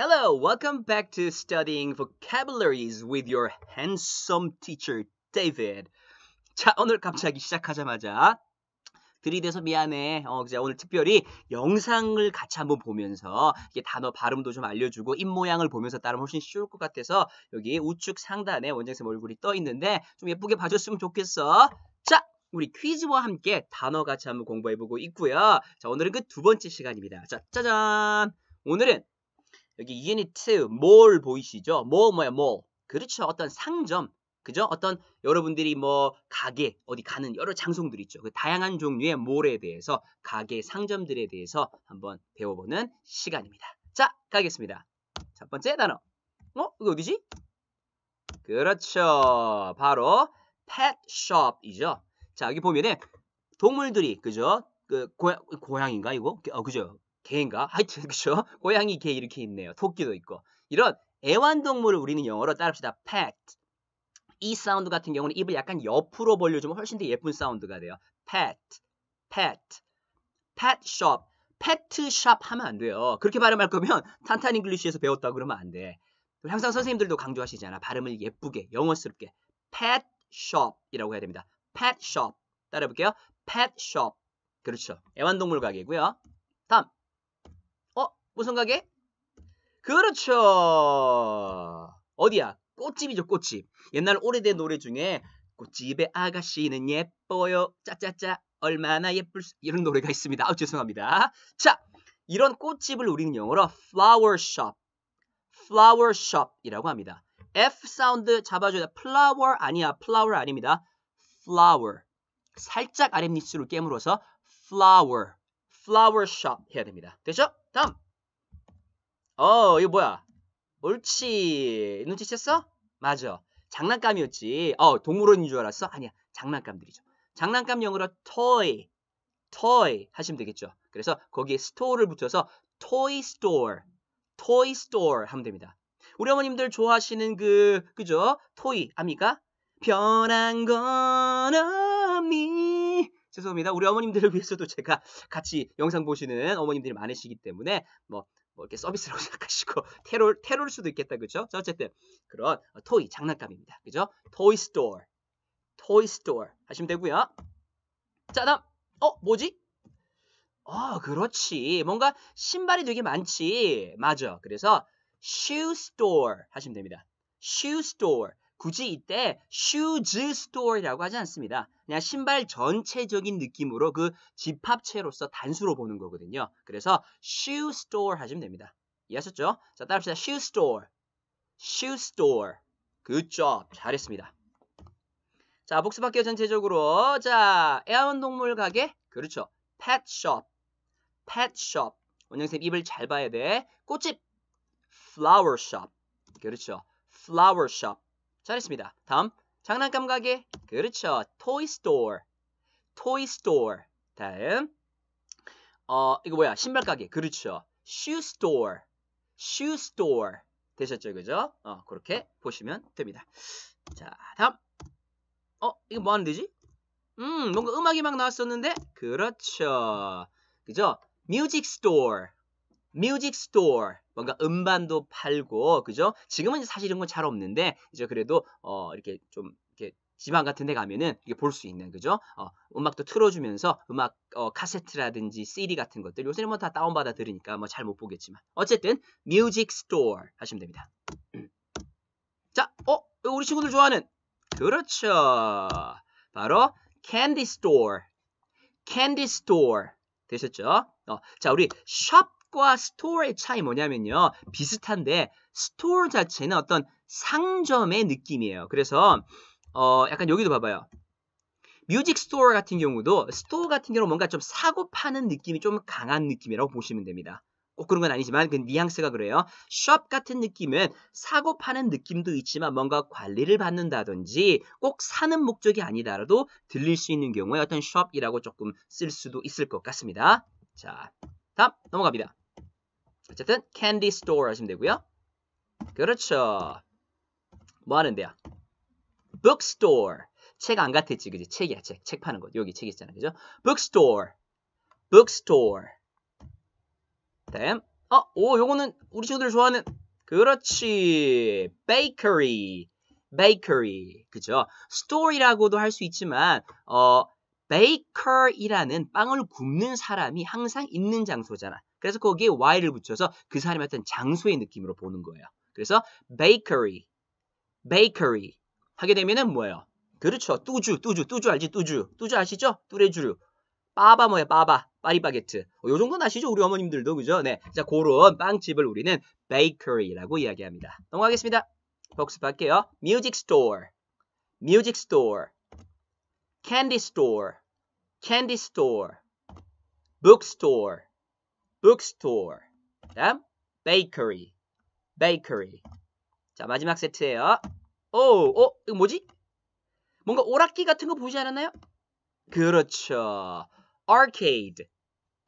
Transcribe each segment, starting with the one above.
Hello, welcome back to studying vocabularies with your handsome teacher David. 자, 오늘 갑자기 시작하자마자 들이대서 미안해. 어, 이제 오늘 특별히 영상을 같이 한번 보면서 이게 단어 발음도 좀 알려주고 입 모양을 보면서 따르면 훨씬 쉬울 것 같아서 여기 우측 상단에 원장쌤 얼굴이 떠 있는데 좀 예쁘게 봐줬으면 좋겠어. 자, 우리 퀴즈와 함께 단어 같이 한번 공부해보고 있고요. 자, 오늘은 그 두 번째 시간입니다. 자, 짜잔! 오늘은 여기 unit, more 보이시죠? more 뭐야 more. 그렇죠. 어떤 상점, 그죠? 어떤 여러분들이 뭐 가게 어디 가는 여러 장소들 있죠. 그 다양한 종류의 몰에 대해서 가게 상점들에 대해서 한번 배워보는 시간입니다. 자 가겠습니다. 첫 번째 단어. 어? 이거 어디지? 그렇죠. 바로 펫숍이죠. 자 여기 보면은 동물들이 그죠? 그 고양 고양인가 이거? 어 그죠? 개인가? 하여튼 그쵸? 고양이 개 이렇게 있네요. 토끼도 있고. 이런 애완동물을 우리는 영어로 따릅시다. pet. 이 사운드 같은 경우는 입을 약간 옆으로 벌려주면 훨씬 더 예쁜 사운드가 돼요. pet, pet, pet shop, pet shop 하면 안 돼요. 그렇게 발음할 거면 탄탄 잉글리쉬에서 배웠다 고 그러면 안 돼. 항상 선생님들도 강조하시잖아. 발음을 예쁘게, 영어스럽게. pet shop이라고 해야 됩니다. pet shop. 따라해볼게요. pet shop. 그렇죠. 애완동물 가게고요. 다음. 무슨 가게? 그렇죠. 어디야? 꽃집이죠, 꽃집. 옛날 오래된 노래 중에 꽃집의 아가씨는 예뻐요. 짜짜짜. 얼마나 예쁠 수 이런 노래가 있습니다. 아, 죄송합니다. 자, 이런 꽃집을 우리는 영어로 flower shop, flower shop이라고 합니다. F 사운드 잡아줘야 돼. flower 아니야, flower 아닙니다. flower. 살짝 아랫입술을 깨물어서 flower, flower shop 해야 됩니다. 되죠? 다음. 어 이거 뭐야 옳지 눈치챘어? 맞아 장난감이었지 어 동물원인 줄 알았어? 아니야 장난감들이죠 장난감 영어로 toy toy 하시면 되겠죠 그래서 거기에 store를 붙여서 toy store toy store 하면 됩니다 우리 어머님들 좋아하시는 그 그죠 토이 압니까? 변한 건없미 죄송합니다. 우리 어머님들을 위해서도 제가 같이 영상 보시는 어머님들이 많으시기 때문에 뭐뭐 이렇게 서비스라고 생각하시고 테러 테러일 수도 있겠다 그죠? 자 어쨌든 그런 토이 장난감입니다 그죠? 토이 스토어 토이 스토어 하시면 되고요 짜담 어 뭐지? 어 그렇지 뭔가 신발이 되게 많지 맞아 그래서 shoe store 하시면 됩니다 shoe store 굳이 이때 shoes store라고 하지 않습니다. 그냥 신발 전체적인 느낌으로 그 집합체로서 단수로 보는 거거든요. 그래서 shoe store 하시면 됩니다. 이해하셨죠? 자, 따라합시다. shoe store. shoe store. g o job. 잘했습니다. 자, 복습할게요. 전체적으로. 자, 애완동물 가게. 그렇죠. pet shop. pet shop. 원영쌤 입을 잘 봐야 돼. 꽃집. flower shop. 그렇죠. flower shop. 잘했습니다. 다음 장난감 가게 그렇죠. toy store, toy store. 다음 어 이거 뭐야 신발 가게 그렇죠. shoe store, shoe store. 되셨죠 그죠? 어 그렇게 보시면 됩니다. 자 다음 어 이거 뭐 하는 데지? 음 뭔가 음악이 막 나왔었는데 그렇죠. 그죠? music store, music store. 뭔가 음반도 팔고 그죠? 지금은 사실 이런 건 잘 없는데 이제 그래도 어 이렇게 좀 이렇게 지방 같은 데 가면은 이게 볼 수 있는 그죠? 어, 음악도 틀어주면서 음악 어, 카세트라든지 CD 같은 것들 요새는 뭐 다 다운받아 들으니까 뭐 잘 못 보겠지만 어쨌든 뮤직 스토어 하시면 됩니다. 자, 어 우리 친구들 좋아하는 그렇죠. 바로 캔디 스토어. 캔디 스토어 되셨죠? 어, 자 우리 샵 샵과 스토어의 차이 뭐냐면요. 비슷한데 스토어 자체는 어떤 상점의 느낌이에요. 그래서 어 약간 여기도 봐봐요. 뮤직 스토어 같은 경우도 스토어 같은 경우 뭔가 좀 사고 파는 느낌이 좀 강한 느낌이라고 보시면 됩니다. 꼭 그런 건 아니지만 그 뉘앙스가 그래요. 숍 같은 느낌은 사고 파는 느낌도 있지만 뭔가 관리를 받는다든지 꼭 사는 목적이 아니다라도 들릴 수 있는 경우에 어떤 숍이라고 조금 쓸 수도 있을 것 같습니다. 자, 다음 넘어갑니다. 어쨌든 candy store 하시면 되고요. 그렇죠. 뭐 하는 데야? bookstore. 책 안 같았지, 그지? 책이야, 책. 책 파는 곳. 여기 책 있잖아, 그죠? bookstore. bookstore. 다음. 어, 오, 요거는 우리 친구들 좋아하는 그렇지. bakery. bakery. 그죠? store이라고도 할 수 있지만 어 baker이라는 빵을 굽는 사람이 항상 있는 장소잖아. 그래서 거기에 y를 붙여서 그 사람이 어떤 장소의 느낌으로 보는 거예요. 그래서 bakery, bakery 하게 되면은 뭐예요? 그렇죠. 뚜주, 뚜주, 뚜주 알지? 뚜주. 뚜주 아시죠? 뚜레주류. 빠바 뭐예요? 빠바. 파리바게트. 어, 요 정도는 아시죠? 우리 어머님들도 그죠? 네. 자, 그런 빵집을 우리는 bakery라고 이야기합니다. 넘어가겠습니다. 복습할게요. music store. music store. candy store. candy store. bookstore. bookstore. 다음 bakery. bakery. 자, 마지막 세트예요. 오, 어, 이거 뭐지? 뭔가 오락기 같은 거 보이지 않았나요? 그렇죠. arcade.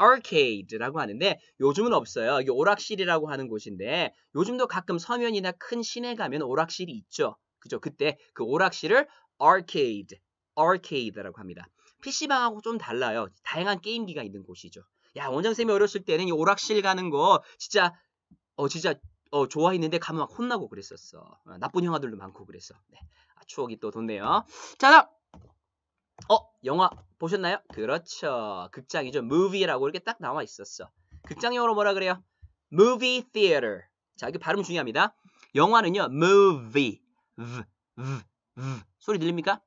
arcade라고 하는데 요즘은 없어요. 이게 오락실이라고 하는 곳인데 요즘도 가끔 서면이나 큰 시내 가면 오락실이 있죠. 그죠? 그때 그 오락실을 arcade, arcade라고 합니다. PC방하고 좀 달라요. 다양한 게임기가 있는 곳이죠. 야 원장쌤이 어렸을 때는 이 오락실 가는 거 진짜 어 진짜 어 좋아했는데 가면 막 혼나고 그랬었어. 어, 나쁜 형아들도 많고 그랬어. 네. 아, 추억이 또 돋네요. 자어 영화 보셨나요? 그렇죠. 극장이죠. m 비라고 이렇게 딱 나와 있었어. 극장 영어로 뭐라 그래요? m 비 v i e theater. 자 이게 발음 중요합니다. 영화는요 m 비 소리 들립니까?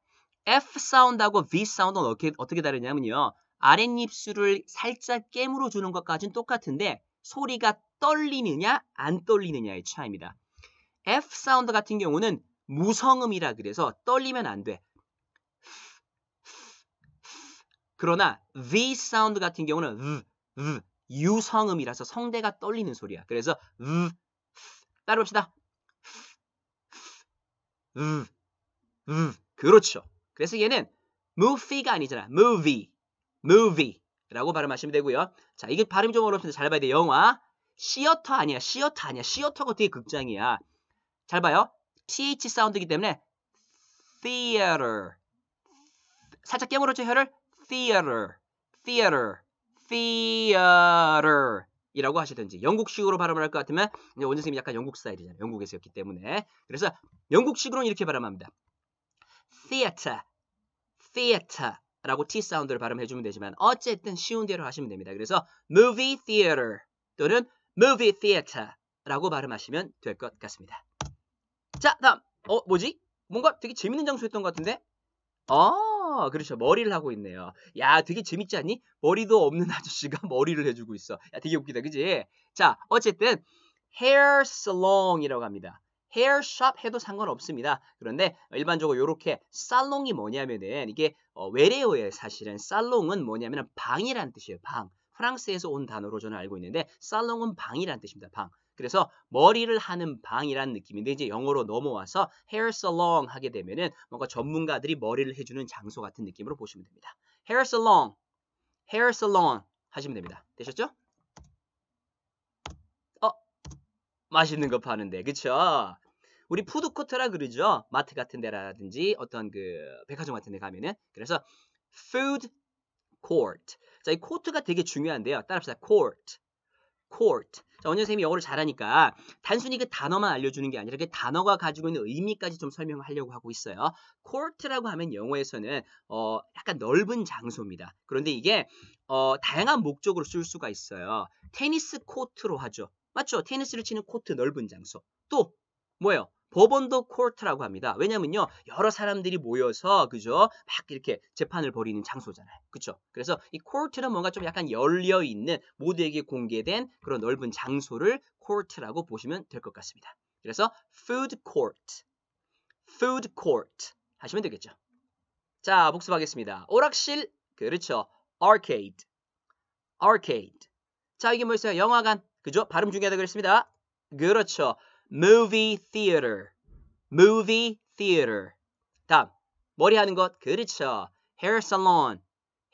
F 사운드하고 V 사운드는 어떻게, 어떻게 다르냐면요. 아랫입술을 살짝 깨물어 주는 것까지는 똑같은데 소리가 떨리느냐 안 떨리느냐의 차이입니다. F 사운드 같은 경우는 무성음이라 그래서 떨리면 안 돼. 그러나 V 사운드 같은 경우는 V, V, 유성음이라서 성대가 떨리는 소리야. 그래서 V, 따라봅시다. V, V, 그렇죠. 그래서 얘는 movie가 아니잖아. movie. movie라고 발음하시면 되고요. 자, 이게 발음 좀 어렵습니다. 잘 봐야 돼. 영화. 시어터 아니야. 시어터 아니야. 시어터가 어떻게 극장이야. 잘 봐요. th 사운드이기 때문에 theater. 살짝 깨물었죠, 혀를? theater. theater. theater. 이라고 하시든지 영국식으로 발음을 할 것 같으면 이제 원장님이 약간 영국 스타일이잖아요. 영국에서였기 때문에. 그래서 영국식으로는 이렇게 발음합니다. theater. theater. 라고 T 사운드를 발음해주면 되지만 어쨌든 쉬운 대로 하시면 됩니다. 그래서 movie theater 또는 movie theater 라고 발음하시면 될 것 같습니다. 자, 다음. 어, 뭐지? 뭔가 되게 재밌는 장소였던 것 같은데? 어, 그렇죠. 머리를 하고 있네요. 야, 되게 재밌지 않니? 머리도 없는 아저씨가 머리를 해주고 있어. 야, 되게 웃기다, 그지? 자, 어쨌든 hair salon이라고 합니다. 헤어샵 해도 상관없습니다. 그런데 일반적으로 이렇게 살롱이 뭐냐면은 이게 어, 외래어에 사실은 살롱은 뭐냐면은 방이란 뜻이에요. 방. 프랑스에서 온 단어로 저는 알고 있는데 살롱은 방이란 뜻입니다. 방. 그래서 머리를 하는 방이란 느낌인데 이제 영어로 넘어와서 헤어 i r 하게 되면은 뭔가 전문가들이 머리를 해주는 장소 같은 느낌으로 보시면 됩니다. 헤어 i r 헤어 l o 하시면 됩니다. 되셨죠? 맛있는 거 파는데 그쵸? 우리 푸드코트라 그러죠. 마트 같은 데라든지 어떤 그 백화점 같은 데 가면은 그래서 food court. 자, 이 코트가 되게 중요한데요. 따라합시다. court. court. 자, 원영 선생님이 영어를 잘하니까 단순히 그 단어만 알려주는 게 아니라 그 단어가 가지고 있는 의미까지 좀 설명을 하려고 하고 있어요. court라고 하면 영어에서는 어, 약간 넓은 장소입니다. 그런데 이게 어, 다양한 목적으로 쓸 수가 있어요. 테니스 코트로 하죠. 맞죠? 테니스를 치는 코트 넓은 장소. 또 뭐예요? 법원도 코트라고 합니다. 왜냐면요. 여러 사람들이 모여서 그죠? 막 이렇게 재판을 벌이는 장소잖아요. 그렇죠? 그래서 이 코트는 뭔가 좀 약간 열려 있는 모두에게 공개된 그런 넓은 장소를 코트라고 보시면 될 것 같습니다. 그래서 food court. food court 하시면 되겠죠. 자, 복습하겠습니다. 오락실. 그렇죠. arcade. arcade. 자, 이게 뭐였어요? 영화관. 그죠? 발음 중요하다고 그랬습니다. 그렇죠. movie theater. movie theater. 다음. 머리 하는 것. 그렇죠. hair salon.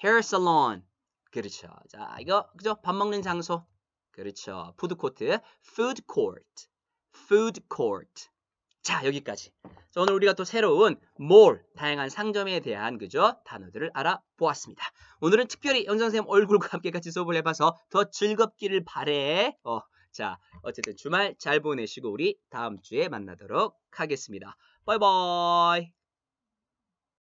hair salon. 그렇죠. 자, 이거 그죠? 밥 먹는 장소. 그렇죠. 푸드 코트. food court. food court. 자, 여기까지. 자, 오늘 우리가 또 새로운 more, 다양한 상점에 대한 그죠? 단어들을 알아보았습니다. 오늘은 특별히 연장쌤 얼굴과 함께 같이 수업을 해봐서 더 즐겁기를 바래. 어, 자, 어쨌든 주말 잘 보내시고 우리 다음 주에 만나도록 하겠습니다. 바이바이.